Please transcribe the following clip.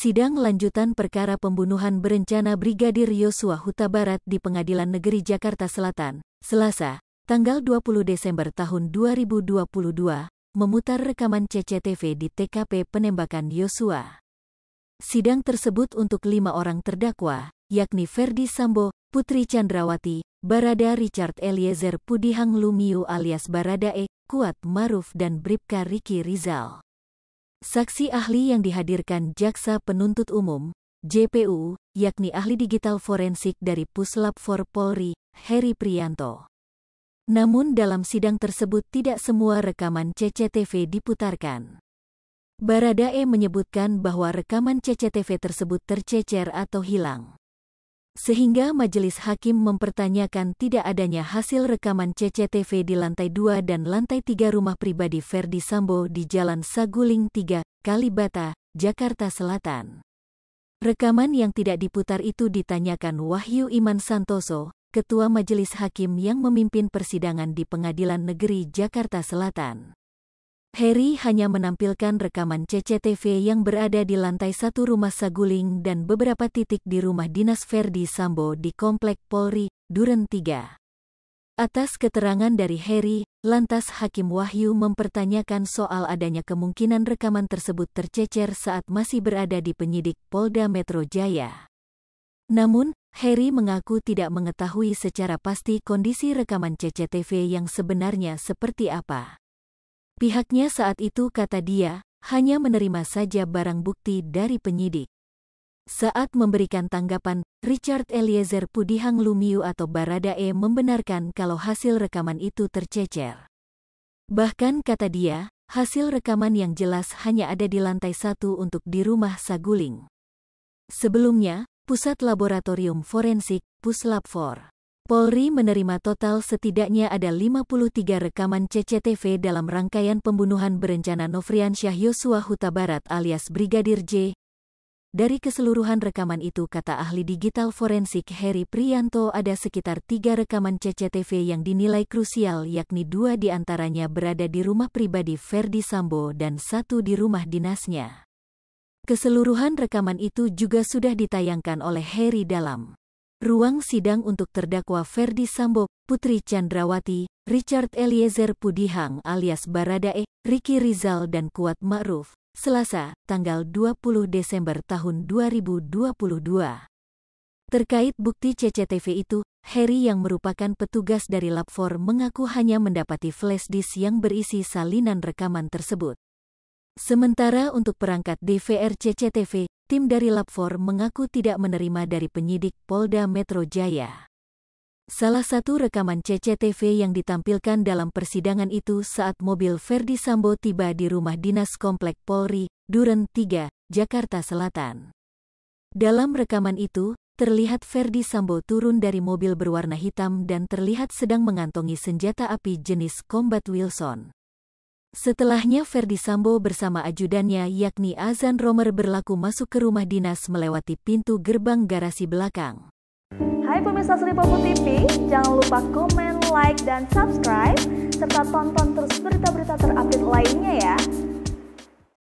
Sidang lanjutan perkara pembunuhan berencana Brigadir Yosua Huta Barat di Pengadilan Negeri Jakarta Selatan, Selasa, tanggal 20 Desember tahun 2022, memutar rekaman CCTV di TKP penembakan Yosua. Sidang tersebut untuk lima orang terdakwa, yakni Ferdi Sambo, Putri Chandrawati, Barada Richard Eliezer Pudihang Lumiu alias Barada E, Kuat Maruf dan Bripka Riki Rizal. Saksi ahli yang dihadirkan Jaksa Penuntut Umum, JPU, yakni ahli digital forensik dari Puslap for Polri, Heri Prianto. Namun dalam sidang tersebut tidak semua rekaman CCTV diputarkan. Baradae menyebutkan bahwa rekaman CCTV tersebut tercecer atau hilang sehingga majelis hakim mempertanyakan tidak adanya hasil rekaman CCTV di lantai 2 dan lantai 3 rumah pribadi Ferdi Sambo di Jalan Saguling 3, Kalibata, Jakarta Selatan. Rekaman yang tidak diputar itu ditanyakan Wahyu Iman Santoso, Ketua Majelis Hakim yang memimpin persidangan di Pengadilan Negeri Jakarta Selatan. Harry hanya menampilkan rekaman CCTV yang berada di lantai satu rumah Saguling dan beberapa titik di rumah dinas Verdi Sambo di Komplek Polri, Duren 3. Atas keterangan dari Harry, lantas Hakim Wahyu mempertanyakan soal adanya kemungkinan rekaman tersebut tercecer saat masih berada di penyidik Polda Metro Jaya. Namun, Harry mengaku tidak mengetahui secara pasti kondisi rekaman CCTV yang sebenarnya seperti apa. Pihaknya saat itu kata dia, hanya menerima saja barang bukti dari penyidik. Saat memberikan tanggapan, Richard Eliezer Pudihang Lumiu atau Baradae membenarkan kalau hasil rekaman itu tercecer. Bahkan kata dia, hasil rekaman yang jelas hanya ada di lantai satu untuk di rumah Saguling. Sebelumnya, Pusat Laboratorium Forensik, puslap 4. Polri menerima total setidaknya ada 53 rekaman CCTV dalam rangkaian pembunuhan berencana Nofrian Syah Yosua Huta Barat alias Brigadir J. Dari keseluruhan rekaman itu kata ahli digital forensik Heri Prianto ada sekitar tiga rekaman CCTV yang dinilai krusial yakni dua di antaranya berada di rumah pribadi Ferdi Sambo dan satu di rumah dinasnya. Keseluruhan rekaman itu juga sudah ditayangkan oleh Heri dalam Ruang sidang untuk terdakwa Ferdi Sambo, Putri Chandrawati, Richard Eliezer Pudihang alias Baradae, Riki Rizal dan Kuat Ma'ruf, Selasa, tanggal 20 Desember tahun 2022. Terkait bukti CCTV itu, Harry yang merupakan petugas dari Lab mengaku hanya mendapati flash disk yang berisi salinan rekaman tersebut. Sementara untuk perangkat DVR CCTV, tim dari lab mengaku tidak menerima dari penyidik Polda Metro Jaya. Salah satu rekaman CCTV yang ditampilkan dalam persidangan itu saat mobil Verdi Sambo tiba di rumah dinas Komplek Polri, Duren 3, Jakarta Selatan. Dalam rekaman itu, terlihat Verdi Sambo turun dari mobil berwarna hitam dan terlihat sedang mengantongi senjata api jenis Combat Wilson. Setelahnya Ferdi Sambo bersama ajudannya yakni Azan Romer berlaku masuk ke rumah dinas melewati pintu gerbang garasi belakang. Hai pemirsa Seripopo TV, jangan lupa komen, like, dan subscribe, serta tonton terus berita-berita terupdate lainnya ya.